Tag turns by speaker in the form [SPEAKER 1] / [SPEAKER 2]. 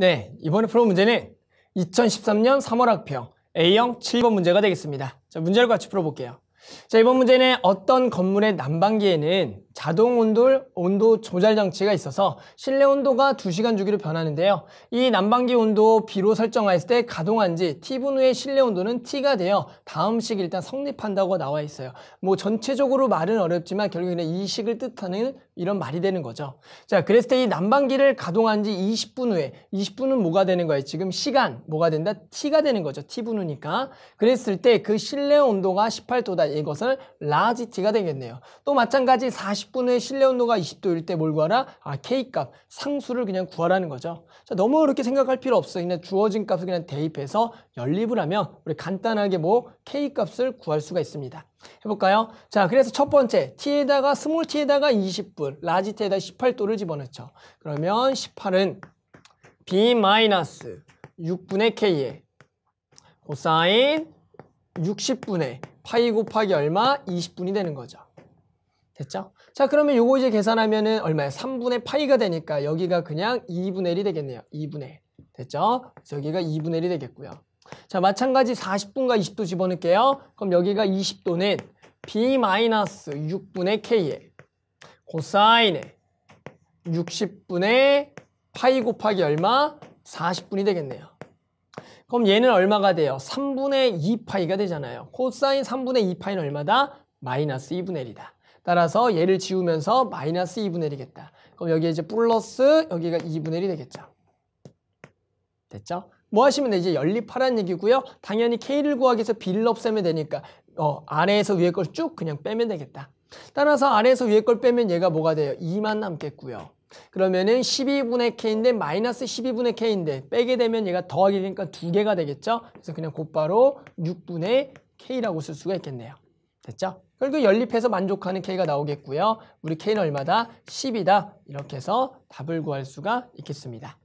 [SPEAKER 1] 네, 이번에 풀어 문제는 2013년 3월 학평 A형 7번 문제가 되겠습니다. 자, 문제를 같이 풀어볼게요. 자, 이번 문제는 어떤 건물의 난방기에는 자동 온돌 온도 조절 장치가 있어서 실내 온도가 2시간 주기로 변하는데요. 이 난방기 온도 B로 설정하였을때 가동한 지 T분 후에 실내 온도는 T가 되어 다음 식 일단 성립한다고 나와 있어요. 뭐 전체적으로 말은 어렵지만 결국 에는이 식을 뜻하는 이런 말이 되는 거죠. 자, 그랬을 때 이 난방기를 가동한 지 20분 후에 20분은 뭐가 되는 거예요? 지금 시간 뭐가 된다? T가 되는 거죠. T분 후니까. 그랬을 때 그 실내 온도가 18도다. 이것을 라지 T가 되겠네요. 또 마찬가지 40 40분의 실내 온도가 20도일 때 뭘 구하라? 아, K값, 상수를 그냥 구하라는 거죠. 자, 너무 그렇게 생각할 필요 없어. 그냥 주어진 값을 그냥 대입해서 연립을 하면 우리 간단하게 뭐 K값을 구할 수가 있습니다. 해볼까요? 자, 그래서 첫 번째, t에다가 스몰 t에다가 20분, 라지 t에다 18도를 집어넣죠. 그러면 18은 b 6분의 k에 코사인 60분의 파이 곱하기 얼마? 20분이 되는 거죠. 됐죠? 자 그러면 요거 이제 계산하면은 얼마야? 3분의 파이가 되니까 여기가 그냥 2분의 1이 되겠네요. 2분의 1. 됐죠? 그 여기가 2분의 1이 되겠고요. 자 마찬가지 40분과 20도 집어넣을게요. 그럼 여기가 20도는 b-6분의 k에 코사인에 60분의 파이 곱하기 얼마? 40분이 되겠네요. 그럼 얘는 얼마가 돼요? 3분의 2파이가 되잖아요. 코사인 3분의 2파이는 얼마다? 마이너스 2분의 1이다. 따라서 얘를 지우면서 마이너스 2분의 1이겠다. 그럼 여기에 이제 플러스 여기가 2분의 1이 되겠죠. 됐죠? 뭐 하시면 돼? 이제 연립하라는 얘기고요. 당연히 K를 구하기 위해서 B를 없애면 되니까 어, 아래에서 위에 걸 쭉 그냥 빼면 되겠다. 따라서 아래에서 위에 걸 빼면 얘가 뭐가 돼요? 2만 남겠고요. 그러면은 12분의 K인데 마이너스 12분의 K인데 빼게 되면 얘가 더하기 되니까 두 개가 되겠죠? 그래서 그냥 곧바로 6분의 K라고 쓸 수가 있겠네요. 됐죠? 그 결국 연립해서 만족하는 K가 나오겠고요. 우리 K는 얼마다? 10이다. 이렇게 해서 답을 구할 수가 있겠습니다.